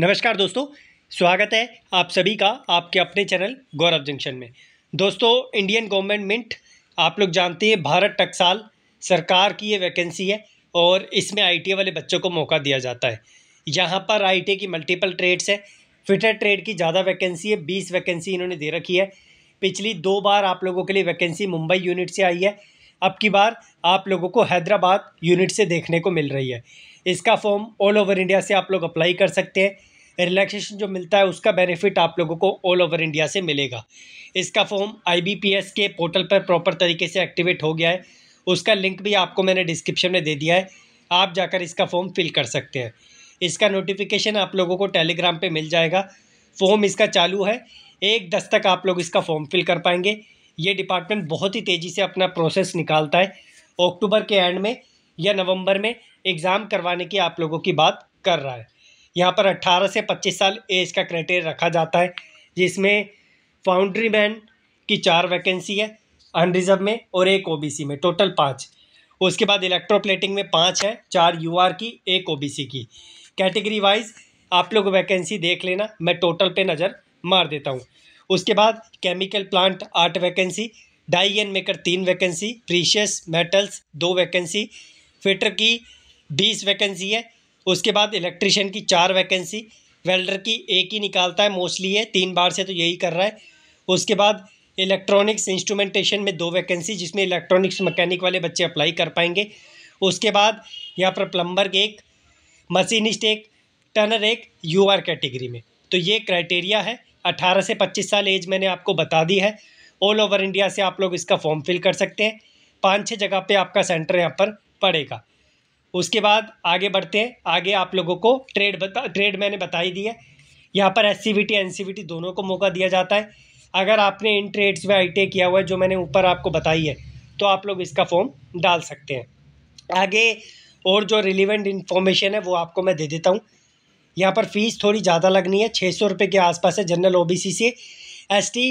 नमस्कार दोस्तों स्वागत है आप सभी का आपके अपने चैनल गौरव जंक्शन में दोस्तों इंडियन गवर्नमेंट मिंट आप लोग जानते हैं भारत टकसाल सरकार की ये वैकेंसी है और इसमें आई वाले बच्चों को मौका दिया जाता है यहाँ पर आई की मल्टीपल ट्रेड्स है फिटर ट्रेड की ज़्यादा वैकेंसी है बीस वैकेंसी इन्होंने दे रखी है पिछली दो बार आप लोगों के लिए वैकेंसी मुंबई यूनिट से आई है अब की बार आप लोगों को हैदराबाद यूनिट से देखने को मिल रही है इसका फॉर्म ऑल ओवर इंडिया से आप लोग अप्लाई कर सकते हैं रिलैक्सेशन जो मिलता है उसका बेनिफिट आप लोगों को ऑल ओवर इंडिया से मिलेगा इसका फॉर्म आईबीपीएस के पोर्टल पर प्रॉपर तरीके से एक्टिवेट हो गया है उसका लिंक भी आपको मैंने डिस्क्रिप्शन में दे दिया है आप जाकर इसका फॉर्म फिल कर सकते हैं इसका नोटिफिकेशन आप लोगों को टेलीग्राम पे मिल जाएगा फॉर्म इसका चालू है एक दस तक आप लोग इसका फॉर्म फिल कर पाएंगे ये डिपार्टमेंट बहुत ही तेज़ी से अपना प्रोसेस निकालता है अक्टूबर के एंड में या नवंबर में एग्ज़ाम करवाने की आप लोगों की बात कर रहा है यहाँ पर 18 से 25 साल एज का क्राइटेरिया रखा जाता है जिसमें फाउंड्री मैन की चार वैकेंसी है अनरिजर्व में और एक ओबीसी में टोटल पाँच उसके बाद इलेक्ट्रोप्लेटिंग में पाँच है चार यूआर की एक ओबीसी की कैटेगरी वाइज आप लोग वैकेंसी देख लेना मैं टोटल पे नज़र मार देता हूँ उसके बाद केमिकल प्लांट आठ वैकेंसी डाई एन मेकर तीन वैकेंसी प्रीशियस मेटल्स दो वैकेंसी फिटर की बीस वैकेंसी है उसके बाद इलेक्ट्रिशियन की चार वैकेंसी वेल्डर की एक ही निकालता है मोस्टली ये तीन बार से तो यही कर रहा है उसके बाद इलेक्ट्रॉनिक्स इंस्ट्रूमेंटेशन में दो वैकेंसी जिसमें इलेक्ट्रॉनिक्स मैकेनिक वाले बच्चे अप्लाई कर पाएंगे उसके बाद यहाँ पर प्लम्बर एक मशीनिस्ट एक टर्नर एक यू आर कैटेगरी में तो ये क्राइटेरिया है अट्ठारह से पच्चीस साल एज मैंने आपको बता दी है ऑल ओवर इंडिया से आप लोग इसका फॉर्म फिल कर सकते हैं पाँच छः जगह पर आपका सेंटर यहाँ पर पड़ेगा उसके बाद आगे बढ़ते हैं आगे आप लोगों को ट्रेड बता ट्रेड मैंने बता ही दी है यहाँ पर एस सी दोनों को मौका दिया जाता है अगर आपने इन ट्रेड्स में आई किया हुआ है जो मैंने ऊपर आपको बताई है तो आप लोग इसका फॉर्म डाल सकते हैं आगे और जो रिलीवेंट इन्फॉर्मेशन है वो आपको मैं दे देता हूँ यहाँ पर फ़ीस थोड़ी ज़्यादा लगनी है छः सौ रुपये के आसपास है जनरल ओबीसी से एसटी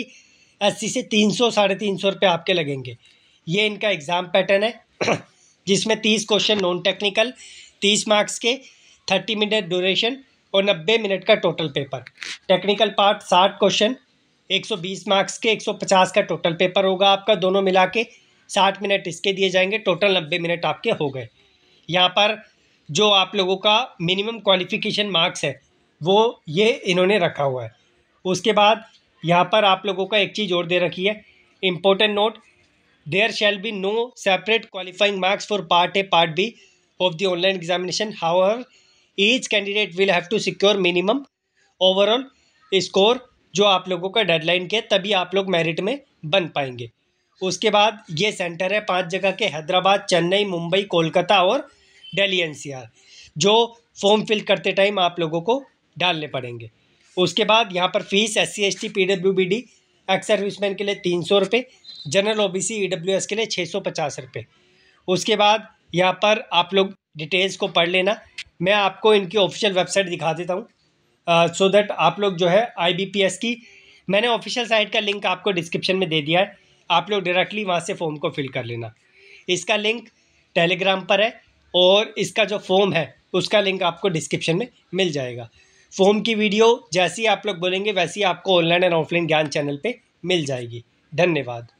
एससी से तीन सौ साढ़े तीन सौ रुपये आपके लगेंगे ये इनका एग्ज़ाम पैटर्न है जिसमें तीस क्वेश्चन नॉन टेक्निकल तीस मार्क्स के थर्टी मिनट ड्यूरेशन और नब्बे मिनट का टोटल पेपर टेक्निकल पार्ट साठ क्वेश्चन एक सौ बीस मार्क्स के एक सौ पचास का टोटल पेपर होगा आपका दोनों मिला के साठ मिनट इसके दिए जाएंगे टोटल नब्बे मिनट आपके हो गए यहाँ पर जो आप लोगों का मिनिमम क्वालिफिकेशन मार्क्स है वो ये इन्होंने रखा हुआ है उसके बाद यहाँ पर आप लोगों का एक चीज़ और दे रखी है important note there shall be no separate qualifying marks for part A part B of the online examination how are each candidate will have to secure minimum overall score जो आप लोगों का डेडलाइन के तभी आप लोग मेरिट में बन पाएंगे उसके बाद ये सेंटर है पांच जगह के हैदराबाद चेन्नई मुंबई कोलकाता और दिल्ली एनसीआर जो फॉर्म फिल करते टाइम आप लोगों को डालने पड़ेंगे उसके बाद यहाँ पर fees S C S T P W B D ex serviceman के लिए तीन सौ रुपये जनरल ओबीसी ईडब्ल्यूएस के लिए छः सौ पचास रुपये उसके बाद यहाँ पर आप लोग डिटेल्स को पढ़ लेना मैं आपको इनकी ऑफिशियल वेबसाइट दिखा देता हूँ सो दैट आप लोग जो है आई की मैंने ऑफिशियल साइट का लिंक आपको डिस्क्रिप्शन में दे दिया है आप लोग डायरेक्टली वहाँ से फॉर्म को फिल कर लेना इसका लिंक टेलीग्राम पर है और इसका जो फॉर्म है उसका लिंक आपको डिस्क्रिप्शन में मिल जाएगा फॉर्म की वीडियो जैसी आप लोग बोलेंगे वैसी आपको ऑनलाइन एंड ऑफलाइन ज्ञान चैनल पे मिल जाएगी धन्यवाद